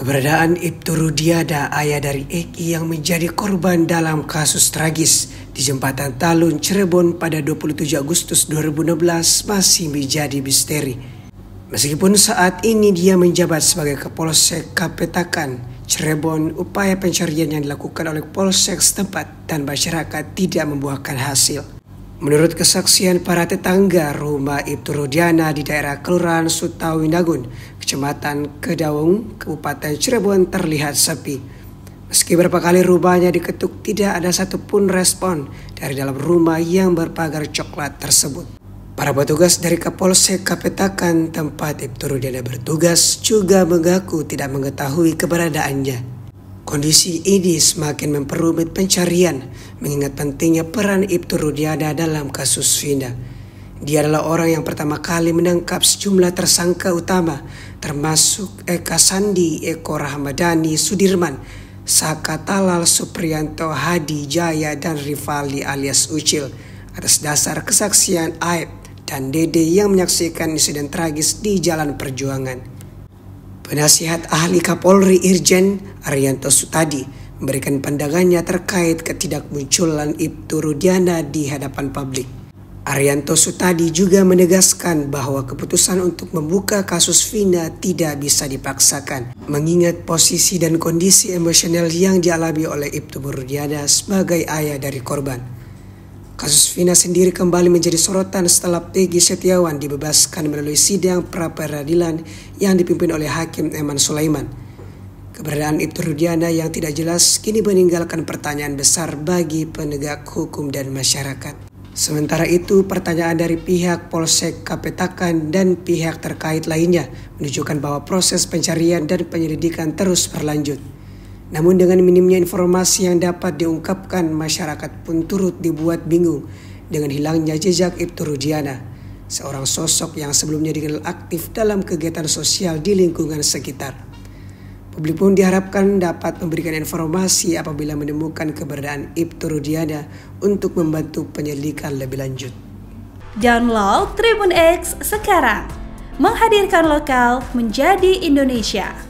Keberadaan Ibtu Rudiada, ayah dari Eki yang menjadi korban dalam kasus tragis di jembatan Talun Cirebon pada 27 Agustus 2016 masih menjadi misteri. Meskipun saat ini dia menjabat sebagai Kapolsek Kapetakan Cirebon, upaya pencarian yang dilakukan oleh Polsek setempat dan masyarakat tidak membuahkan hasil. Menurut kesaksian para tetangga rumah Ibtu Rodiana di daerah Kelurahan Sutawinagun, Kecamatan Kedawung, Kabupaten Cirebon terlihat sepi. Meski berapa kali rumahnya diketuk, tidak ada satupun respon dari dalam rumah yang berpagar coklat tersebut. Para petugas dari Kapolsek Kapetakan tempat Ibtu Rodiana bertugas juga mengaku tidak mengetahui keberadaannya. Kondisi ini semakin memperumit pencarian mengingat pentingnya peran Ibtu Rudiada dalam kasus Vina. Dia adalah orang yang pertama kali menangkap sejumlah tersangka utama termasuk Eka Sandi, Eko Rahmadani, Sudirman, Saka Talal, Suprianto, Hadi, Jaya, dan Rivaldi alias Ucil atas dasar kesaksian Aib dan Dede yang menyaksikan insiden tragis di Jalan Perjuangan. Penasihat Ahli Kapolri Irjen Arianto Sutadi memberikan pandangannya terkait ketidakmunculan Ibtu Rudiana di hadapan publik. Arianto Sutadi juga menegaskan bahwa keputusan untuk membuka kasus Vina tidak bisa dipaksakan, mengingat posisi dan kondisi emosional yang dialami oleh Ibtu Rudiana sebagai ayah dari korban. Kasus Vina sendiri kembali menjadi sorotan setelah Peggy Setiawan dibebaskan melalui sidang pra peradilan yang dipimpin oleh Hakim Eman Sulaiman. Keberadaan Ibtu Rudiana yang tidak jelas kini meninggalkan pertanyaan besar bagi penegak hukum dan masyarakat. Sementara itu, pertanyaan dari pihak Polsek Kapetakan dan pihak terkait lainnya menunjukkan bahwa proses pencarian dan penyelidikan terus berlanjut. Namun dengan minimnya informasi yang dapat diungkapkan, masyarakat pun turut dibuat bingung dengan hilangnya jejak Ibtu Rudiana, seorang sosok yang sebelumnya dikenal aktif dalam kegiatan sosial di lingkungan sekitar. Publik pun diharapkan dapat memberikan informasi apabila menemukan keberadaan Ibtu Rudiana untuk membantu penyelidikan lebih lanjut. Download Tribun X sekarang. Menghadirkan lokal menjadi Indonesia.